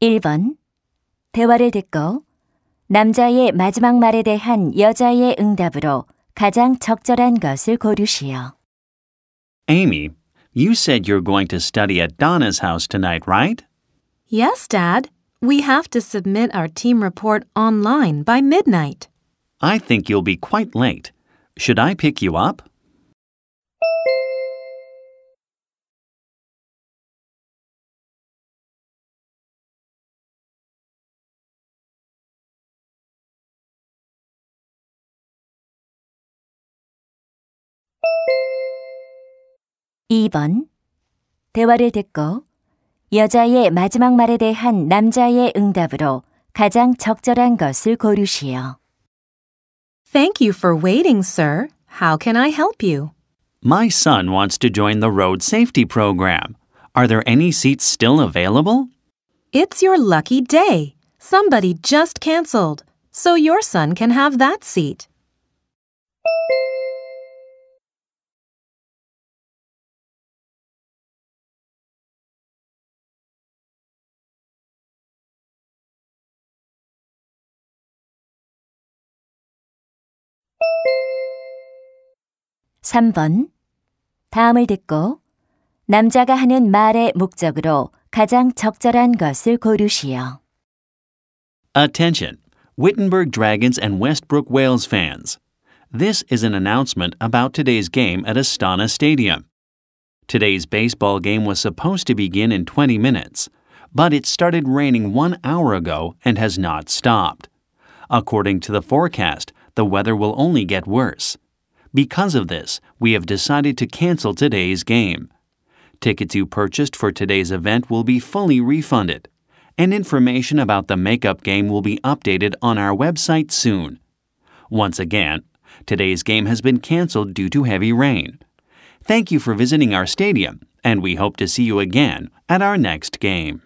1번 대화를 듣고 남자의 마지막 말에 대한 여자의 응답으로 가장 적절한 것을 고르시오. Amy, you said you're going to study at Donna's house tonight, right? Yes, Dad. We have to submit our team report online by midnight. I think you'll be quite late. Should I pick you up? 2번 대화를 듣고 여자의 마지막 말에 대한 남자의 응답으로 가장 적절한 것을 고르시오. Thank you for waiting, sir. How can I help you? My son wants to join the road safety program. Are there any seats still available? It's your lucky day. Somebody just canceled, so your son can have that seat. 3번. 다음을 듣고 남자가 하는 말의 목적으로 가장 적절한 것을 고르시오. Attention, Wittenberg Dragons and Westbrook Wales fans. This is an announcement about today's game at Astana Stadium. Today's baseball game was supposed to begin in 20 minutes, but it started raining one hour ago and has not stopped. According to the forecast, the weather will only get worse. Because of this, we have decided to cancel today's game. Tickets you purchased for today's event will be fully refunded, and information about the makeup game will be updated on our website soon. Once again, today's game has been canceled due to heavy rain. Thank you for visiting our stadium, and we hope to see you again at our next game.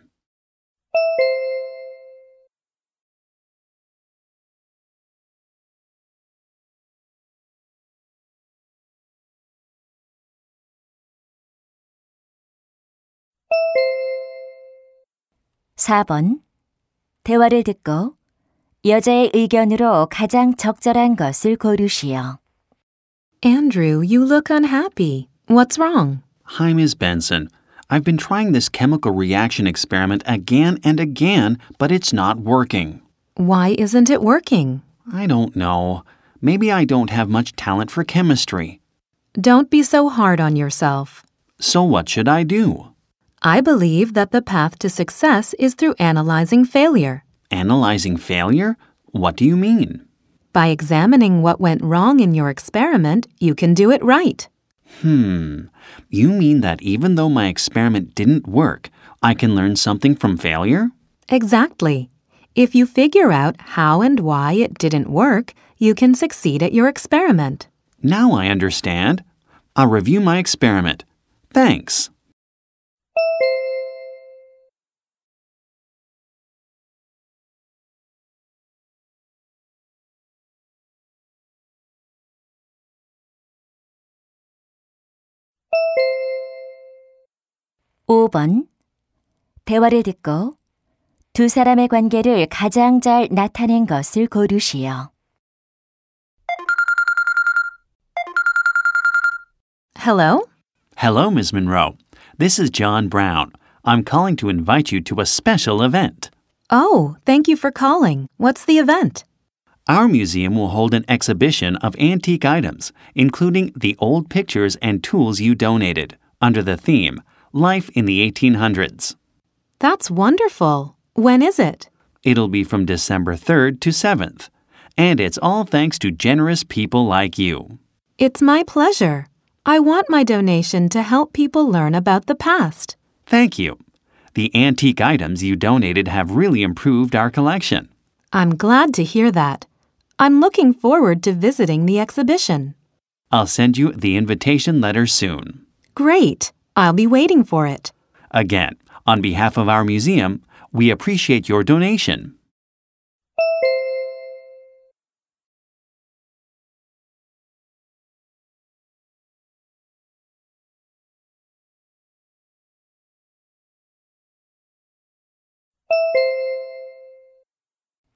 4번. 대화를 듣고 여자의 의견으로 가장 적절한 것을 고르시오. Andrew, you look unhappy. What's wrong? Hi, Ms. Benson. I've been trying this chemical reaction experiment again and again, but it's not working. Why isn't it working? I don't know. Maybe I don't have much talent for chemistry. Don't be so hard on yourself. So, what should I do? I believe that the path to success is through analyzing failure. Analyzing failure? What do you mean? By examining what went wrong in your experiment, you can do it right. Hmm. You mean that even though my experiment didn't work, I can learn something from failure? Exactly. If you figure out how and why it didn't work, you can succeed at your experiment. Now I understand. I'll review my experiment. Thanks. 5번 대화를 듣고 두 사람의 관계를 가장 잘 나타낸 것을 고르시오. Hello? Hello, Ms. Monroe. This is John Brown. I'm calling to invite you to a special event. Oh, thank you for calling. What's the event? Our museum will hold an exhibition of antique items, including the old pictures and tools you donated, under the theme Life in the 1800s. That's wonderful. When is it? It'll be from December 3rd to 7th. And it's all thanks to generous people like you. It's my pleasure. I want my donation to help people learn about the past. Thank you. The antique items you donated have really improved our collection. I'm glad to hear that. I'm looking forward to visiting the exhibition. I'll send you the invitation letter soon. Great. I'll be waiting for it. Again, on behalf of our museum, we appreciate your donation.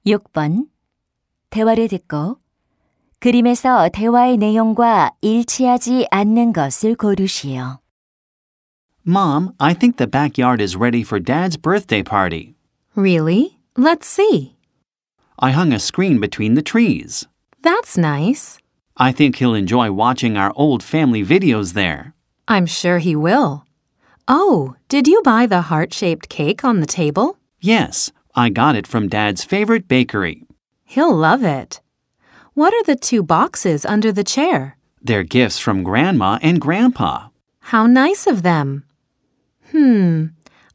(6번) 대화를 듣고 그림에서 대화의 내용과 일치하지 않는 것을 고르시오. Mom, I think the backyard is ready for Dad's birthday party. Really? Let's see. I hung a screen between the trees. That's nice. I think he'll enjoy watching our old family videos there. I'm sure he will. Oh, did you buy the heart shaped cake on the table? Yes, I got it from Dad's favorite bakery. He'll love it. What are the two boxes under the chair? They're gifts from Grandma and Grandpa. How nice of them. Hmm,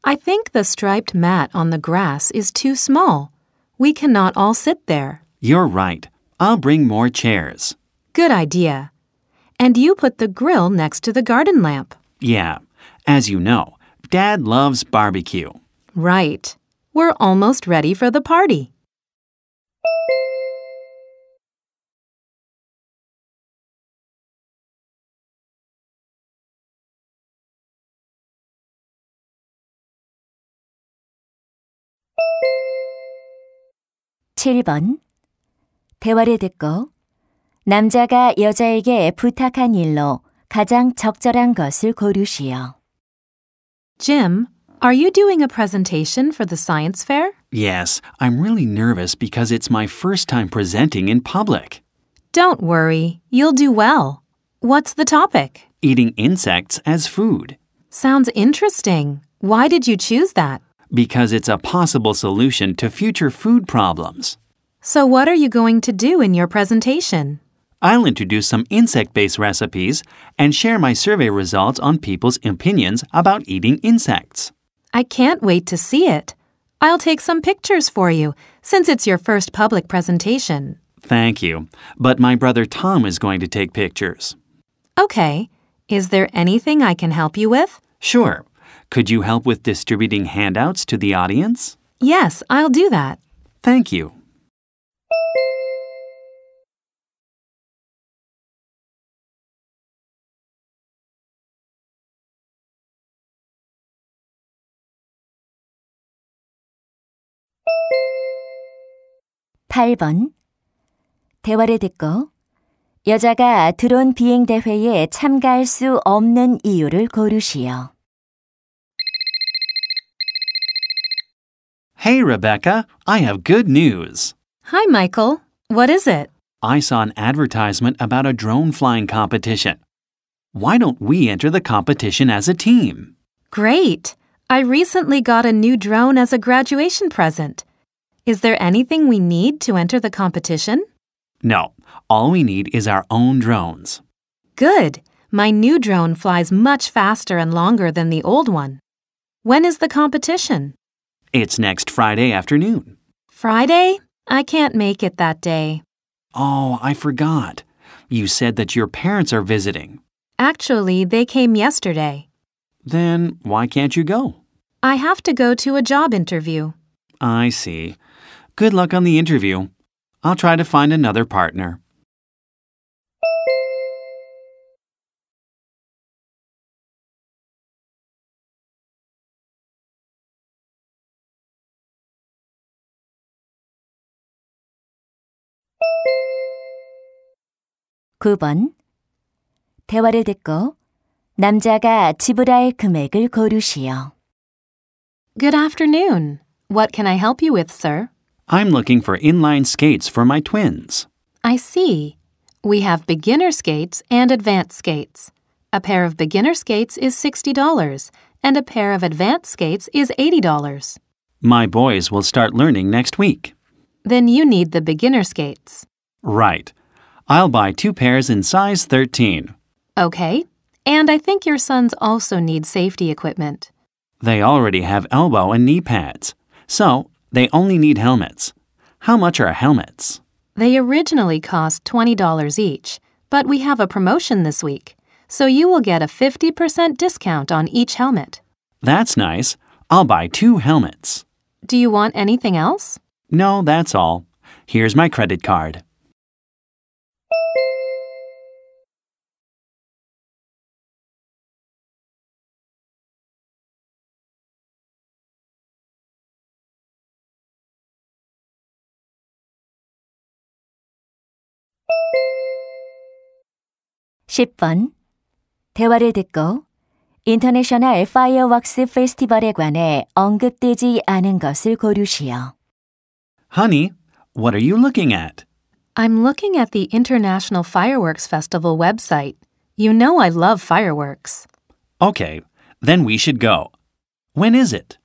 I think the striped mat on the grass is too small. We cannot all sit there. You're right. I'll bring more chairs. Good idea. And you put the grill next to the garden lamp. Yeah. As you know, Dad loves barbecue. Right. We're almost ready for the party. 7번 대화를 듣고 남자가 여자에게 부탁한 일로 가장 적절한 것을 고르시오. Jim, are you doing a presentation for the science fair? Yes, I'm really nervous because it's my first time presenting in public. Don't worry, you'll do well. What's the topic? Eating insects as food. Sounds interesting. Why did you choose that? because it's a possible solution to future food problems. So what are you going to do in your presentation? I'll introduce some insect-based recipes and share my survey results on people's opinions about eating insects. I can't wait to see it. I'll take some pictures for you, since it's your first public presentation. Thank you, but my brother Tom is going to take pictures. Okay. Is there anything I can help you with? Sure. Could you help with distributing handouts to the audience? Yes, I'll do that. Thank you. (8번) 대화를 듣고 여자가 드론 비행 대회에 참가할 수 없는 이유를 고르시오. Hey, Rebecca, I have good news. Hi, Michael. What is it? I saw an advertisement about a drone flying competition. Why don't we enter the competition as a team? Great! I recently got a new drone as a graduation present. Is there anything we need to enter the competition? No. All we need is our own drones. Good! My new drone flies much faster and longer than the old one. When is the competition? It's next Friday afternoon. Friday? I can't make it that day. Oh, I forgot. You said that your parents are visiting. Actually, they came yesterday. Then why can't you go? I have to go to a job interview. I see. Good luck on the interview. I'll try to find another partner. 9번 대화를 듣고 남자가 지불할 금액을 고르시오. Good afternoon. What can I help you with, sir? I'm looking for inline skates for my twins. I see. We have beginner skates and advanced skates. A pair of beginner skates is $60 and a pair of advanced skates is $80. My boys will start learning next week. Then you need the beginner skates. Right. I'll buy two pairs in size 13. Okay. And I think your sons also need safety equipment. They already have elbow and knee pads, so they only need helmets. How much are helmets? They originally cost $20 each, but we have a promotion this week, so you will get a 50% discount on each helmet. That's nice. I'll buy two helmets. Do you want anything else? No, that's all. Here's my credit card. 10번 대화를 듣고 인터내셔널 파이어웍스 페스티벌에 관해 언급되지 않은 것을 고르시오. Honey, what are you looking at? I'm looking at the International Fireworks Festival website. You know I love fireworks. Okay, then we should go. When is it?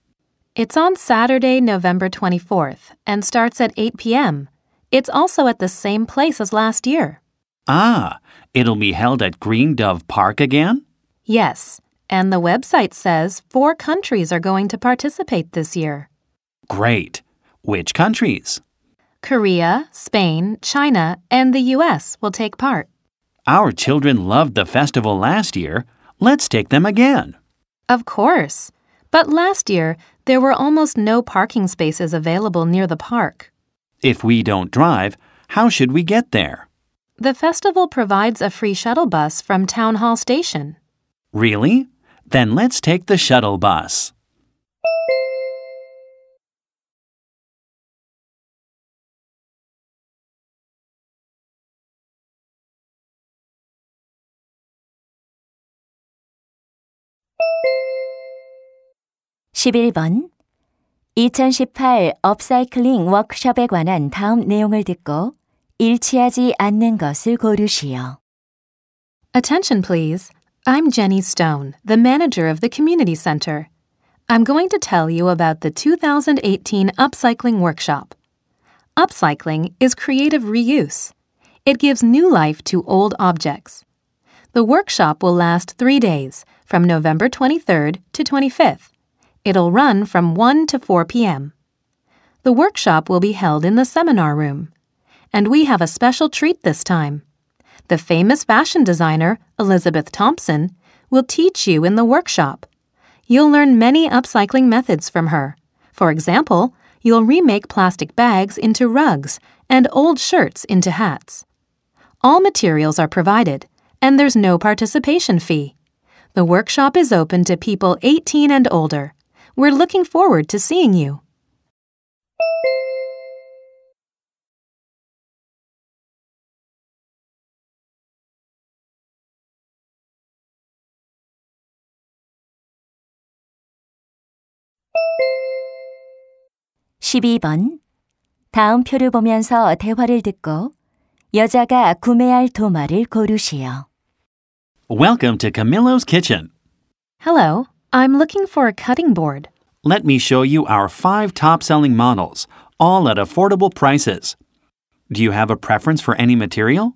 It's on Saturday, November 24th and starts at 8 p.m. It's also at the same place as last year. Ah, It'll be held at Green Dove Park again? Yes, and the website says four countries are going to participate this year. Great. Which countries? Korea, Spain, China, and the U.S. will take part. Our children loved the festival last year. Let's take them again. Of course. But last year, there were almost no parking spaces available near the park. If we don't drive, how should we get there? The festival provides a free shuttle bus from Town Hall Station. Really? Then let's take the shuttle bus. (11번) 2018 업사이클링 워크숍에 관한 다음 내용을 듣고 일치하지 않는 것을 고르시오. Attention please. I'm Jenny Stone, the manager of the community center. I'm going to tell you about the 2018 Upcycling Workshop. Upcycling is creative reuse. It gives new life to old objects. The workshop will last three days, from November 23rd to 25th. It'll run from 1 to 4 p.m. The workshop will be held in the seminar room and we have a special treat this time. The famous fashion designer, Elizabeth Thompson, will teach you in the workshop. You'll learn many upcycling methods from her. For example, you'll remake plastic bags into rugs and old shirts into hats. All materials are provided, and there's no participation fee. The workshop is open to people 18 and older. We're looking forward to seeing you. 12번 다음 표를 보면서 대화를 듣고 여자가 구매할 도마를 고르시오. Welcome to Camillo's Kitchen. Hello, I'm looking for a cutting board. Let me show you our five top selling models, all at affordable prices. Do you have a preference for any material?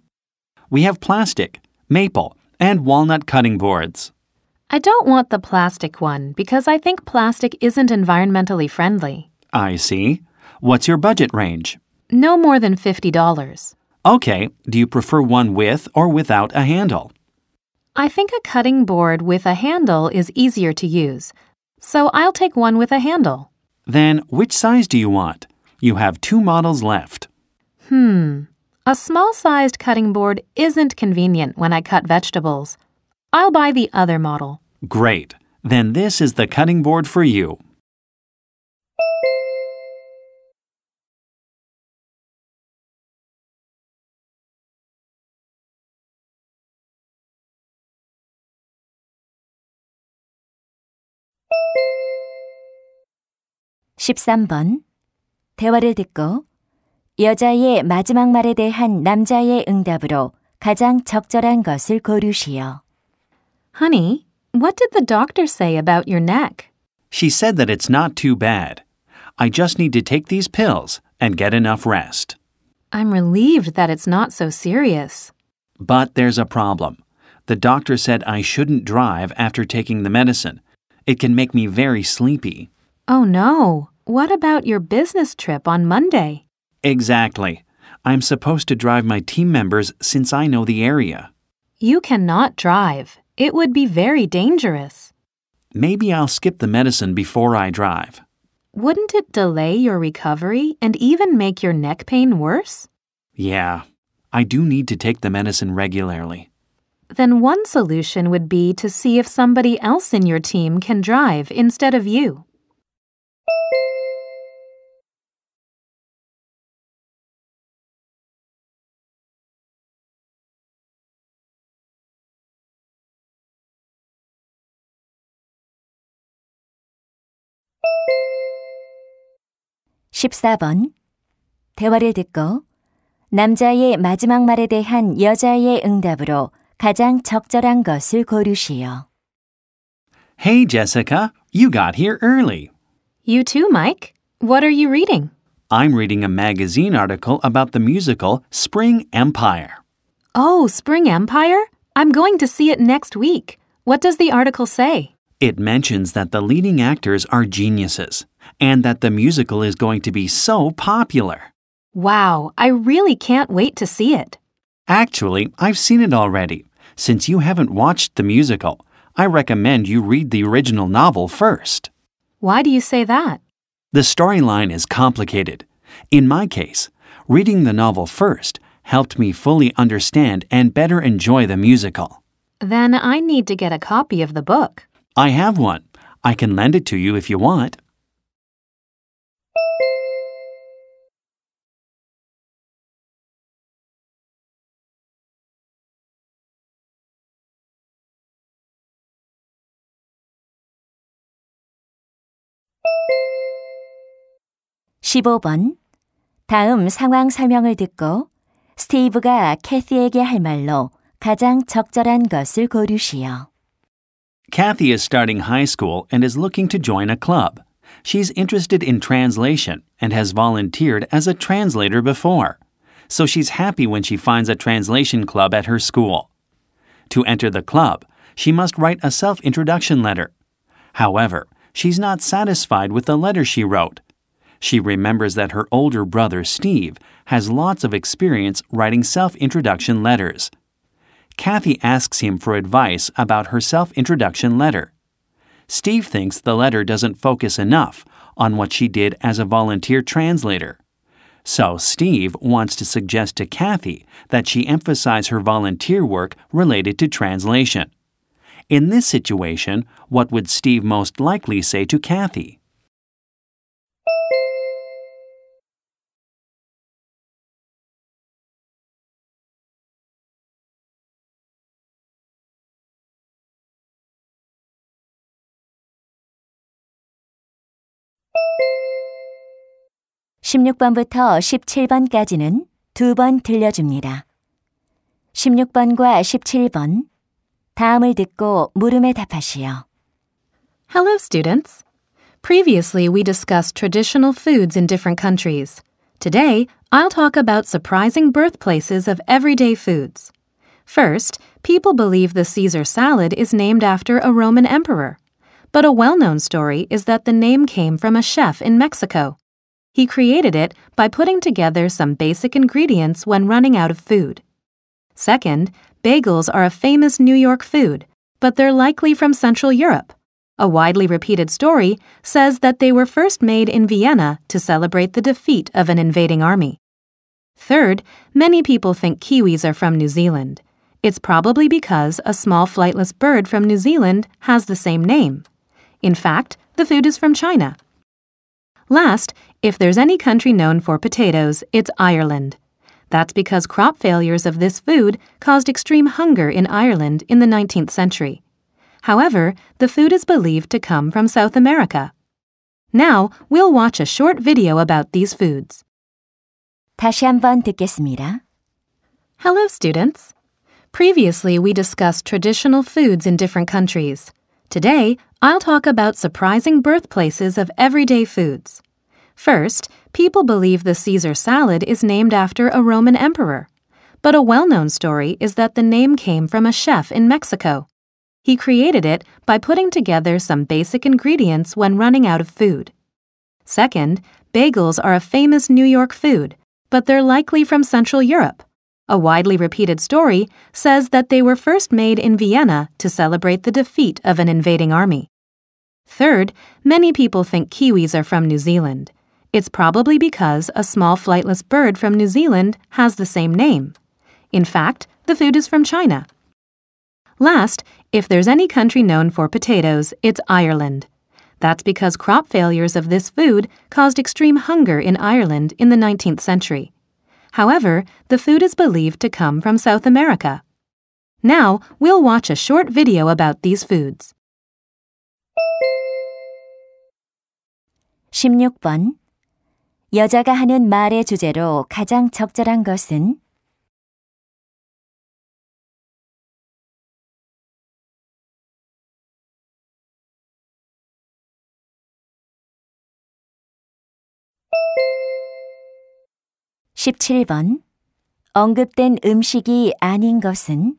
We have plastic, maple, and walnut cutting boards. I don't want the plastic one because I think plastic isn't environmentally friendly. I see. What's your budget range? No more than $50. Okay, do you prefer one with or without a handle? I think a cutting board with a handle is easier to use, so I'll take one with a handle. Then which size do you want? You have two models left. Hmm. A small sized cutting board isn't convenient when I cut vegetables. I'll buy the other model. Great. Then this is the cutting board for you. 13번 대화를 듣고 여자의 마지막 말에 대한 남자의 응답으로 가장 적절한 것을 고르시오. Honey, what did the doctor say about your neck? She said that it's not too bad. I just need to take these pills and get enough rest. I'm relieved that it's not so serious. But there's a problem. The doctor said I shouldn't drive after taking the medicine. It can make me very sleepy. Oh no. What about your business trip on Monday? Exactly. I'm supposed to drive my team members since I know the area. You cannot drive. It would be very dangerous. Maybe I'll skip the medicine before I drive. Wouldn't it delay your recovery and even make your neck pain worse? Yeah, I do need to take the medicine regularly. Then one solution would be to see if somebody else in your team can drive instead of you. 14번 대화를 듣고 남자의 마지막 말에 대한 여자의 응답으로 가장 적절한 것을 고르시오. Hey Jessica, you got here early. You too, Mike. What are you reading? I'm reading a magazine article about the musical Spring Empire. Oh, Spring Empire? I'm going to see it next week. What does the article say? It mentions that the leading actors are geniuses and that the musical is going to be so popular. Wow, I really can't wait to see it. Actually, I've seen it already. Since you haven't watched the musical, I recommend you read the original novel first. Why do you say that? The storyline is complicated. In my case, reading the novel first helped me fully understand and better enjoy the musical. Then I need to get a copy of the book. I have one. I can lend it to you if you want. 15번. 다음 상황 설명을 듣고 스티브가 캐티에게 할 말로 가장 적절한 것을 고르시오. Kathy is starting high school and is looking to join a club. She's interested in translation and has volunteered as a translator before. So she's happy when she finds a translation club at her school. To enter the club, she must write a self introduction letter. However, she's not satisfied with the letter she wrote, she remembers that her older brother, Steve, has lots of experience writing self introduction letters. Kathy asks him for advice about her self introduction letter. Steve thinks the letter doesn't focus enough on what she did as a volunteer translator. So Steve wants to suggest to Kathy that she emphasize her volunteer work related to translation. In this situation, what would Steve most likely say to Kathy? 16번부터 17번까지는 두 번 들려줍니다. 16번과 17번. 다음을 듣고 물음에 답하시오. Hello, students. Previously, we discussed traditional foods in different countries. Today, I'll talk about surprising birthplaces of everyday foods. First, people believe the Caesar salad is named after a Roman emperor. But a well known story is that the name came from a chef in Mexico. He created it by putting together some basic ingredients when running out of food. Second, bagels are a famous New York food, but they're likely from Central Europe. A widely repeated story says that they were first made in Vienna to celebrate the defeat of an invading army. Third, many people think kiwis are from New Zealand. It's probably because a small flightless bird from New Zealand has the same name. In fact, the food is from China. Last, if there's any country known for potatoes, it's Ireland. That's because crop failures of this food caused extreme hunger in Ireland in the 19th century. However, the food is believed to come from South America. Now, we'll watch a short video about these foods. 다시 한번 듣겠습니다. Hello, students. Previously, we discussed traditional foods in different countries. Today, I'll talk about surprising birthplaces of everyday foods. First, people believe the Caesar salad is named after a Roman emperor. But a well known story is that the name came from a chef in Mexico. He created it by putting together some basic ingredients when running out of food. Second, bagels are a famous New York food, but they're likely from Central Europe. A widely repeated story says that they were first made in Vienna to celebrate the defeat of an invading army. Third, many people think kiwis are from New Zealand. It's probably because a small flightless bird from New Zealand has the same name. In fact, the food is from China. Last, if there's any country known for potatoes, it's Ireland. That's because crop failures of this food caused extreme hunger in Ireland in the 19th century. However, the food is believed to come from South America. Now, we'll watch a short video about these foods. 16번 여자가 하는 말의 주제로 가장 적절한 것은 1 7번 언급된 음식이 아닌 것은